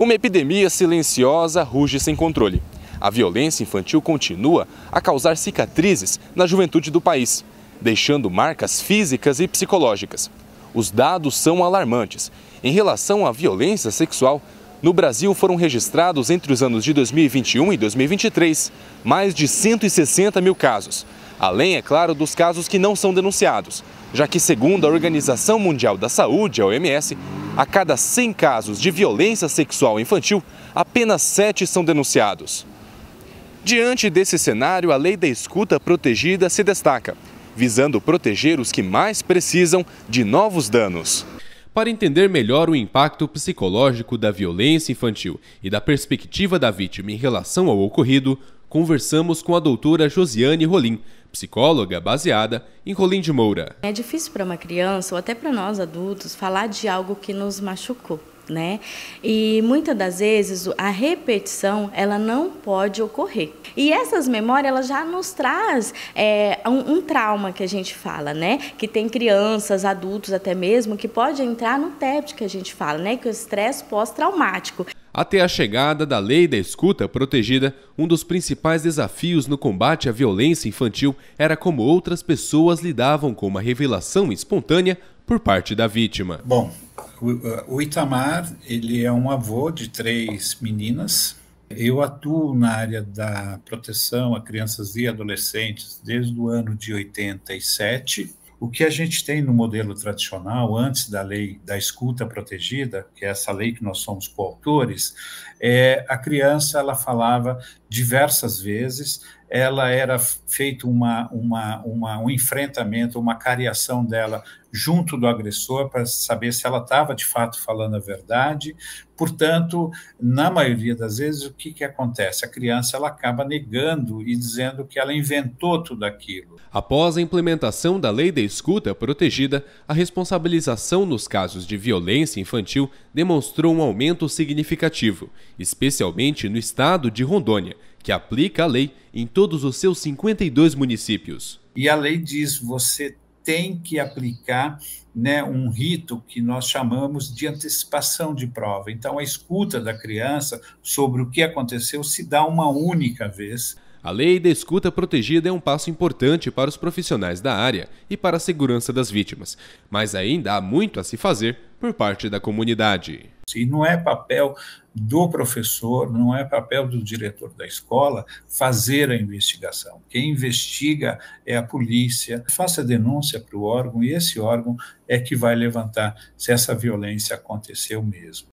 Uma epidemia silenciosa ruge sem controle. A violência infantil continua a causar cicatrizes na juventude do país, deixando marcas físicas e psicológicas. Os dados são alarmantes. Em relação à violência sexual, no Brasil foram registrados entre os anos de 2021 e 2023 mais de 160 mil casos. Além, é claro, dos casos que não são denunciados, já que, segundo a Organização Mundial da Saúde, a OMS, a cada 100 casos de violência sexual infantil, apenas 7 são denunciados. Diante desse cenário, a Lei da Escuta Protegida se destaca, visando proteger os que mais precisam de novos danos. Para entender melhor o impacto psicológico da violência infantil e da perspectiva da vítima em relação ao ocorrido, conversamos com a doutora Josiane Rolim, psicóloga baseada em Rolim de Moura. É difícil para uma criança ou até para nós adultos falar de algo que nos machucou. Né? E muitas das vezes a repetição ela não pode ocorrer. E essas memórias ela já nos traz é, um, um, trauma que a gente fala, né? Que tem crianças, adultos até mesmo que pode entrar no TEP que a gente fala, né? Que é o estresse pós-traumático. Até a chegada da Lei da Escuta Protegida, um dos principais desafios no combate à violência infantil era como outras pessoas lidavam com uma revelação espontânea por parte da vítima. Bom, o Itamar, ele é um avô de três meninas. Eu atuo na área da proteção a crianças e adolescentes desde o ano de 87 o que a gente tem no modelo tradicional, antes da lei da escuta protegida, que é essa lei que nós somos coautores, é, a criança ela falava diversas vezes, ela era feito uma, uma, uma, um enfrentamento, uma cariação dela junto do agressor para saber se ela estava de fato falando a verdade. Portanto, na maioria das vezes, o que, que acontece? A criança ela acaba negando e dizendo que ela inventou tudo aquilo. Após a implementação da lei da escuta protegida, a responsabilização nos casos de violência infantil demonstrou um aumento significativo, especialmente no estado de Rondônia que aplica a lei em todos os seus 52 municípios. E a lei diz: você tem que aplicar né, um rito que nós chamamos de antecipação de prova. Então, a escuta da criança sobre o que aconteceu se dá uma única vez. A lei da escuta protegida é um passo importante para os profissionais da área e para a segurança das vítimas, mas ainda há muito a se fazer por parte da comunidade. E não é papel do professor, não é papel do diretor da escola fazer a investigação. Quem investiga é a polícia. Faça a denúncia para o órgão e esse órgão é que vai levantar se essa violência aconteceu mesmo.